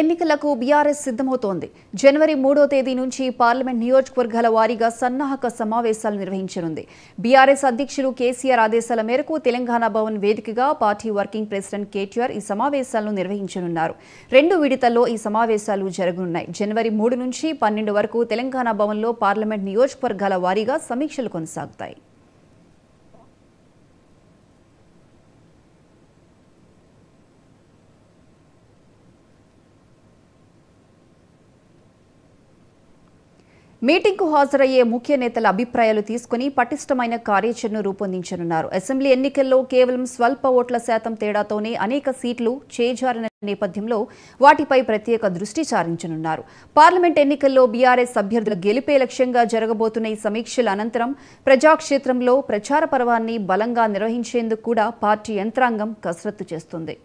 ఎన్నికలకు బీఆర్ఎస్ సిద్ధమవుతోంది జనవరి మూడో తేదీ నుంచి పార్లమెంట్ నియోజకవర్గాల వారీగా సన్నాహక సమావేశాలు నిర్వహించనుంది బీఆర్ఎస్ అధ్యక్షులు కేసీఆర్ ఆదేశాల మేరకు తెలంగాణ భవన్ వేదికగా పార్టీ వర్కింగ్ ప్రెసిడెంట్ కేటీఆర్ ఈ సమావేశాలను నిర్వహించనున్నారు రెండు విడతల్లో ఈ సమావేశాలు జరగనున్నాయి జనవరి మూడు నుంచి పన్నెండు వరకు తెలంగాణ భవన్లో పార్లమెంట్ నియోజకవర్గాల వారీగా సమీక్షలు కొనసాగుతాయి మీటింగ్కు హాజరయ్యే ముఖ్య నేతల అభిప్రాయాలు తీసుకుని పటిష్టమైన కార్యాచరణను రూపొందించనున్నారు అసెంబ్లీ ఎన్నికల్లో కేవలం స్వల్ప ఓట్ల శాతం తేడాతోనే అనేక సీట్లు చేజారిన నేపథ్యంలో వాటిపై ప్రత్యేక దృష్టి సారించనున్నారు పార్లమెంట్ ఎన్నికల్లో బీఆర్ఎస్ అభ్యర్థుల గెలిపే లక్ష్యంగా జరగబోతున్న ఈ సమీక్షల అనంతరం ప్రజాక్షేత్రంలో ప్రచార పర్వాన్ని బలంగా నిర్వహించేందుకు కూడా పార్టీ యంత్రాంగం కసరత్తు చేస్తుంది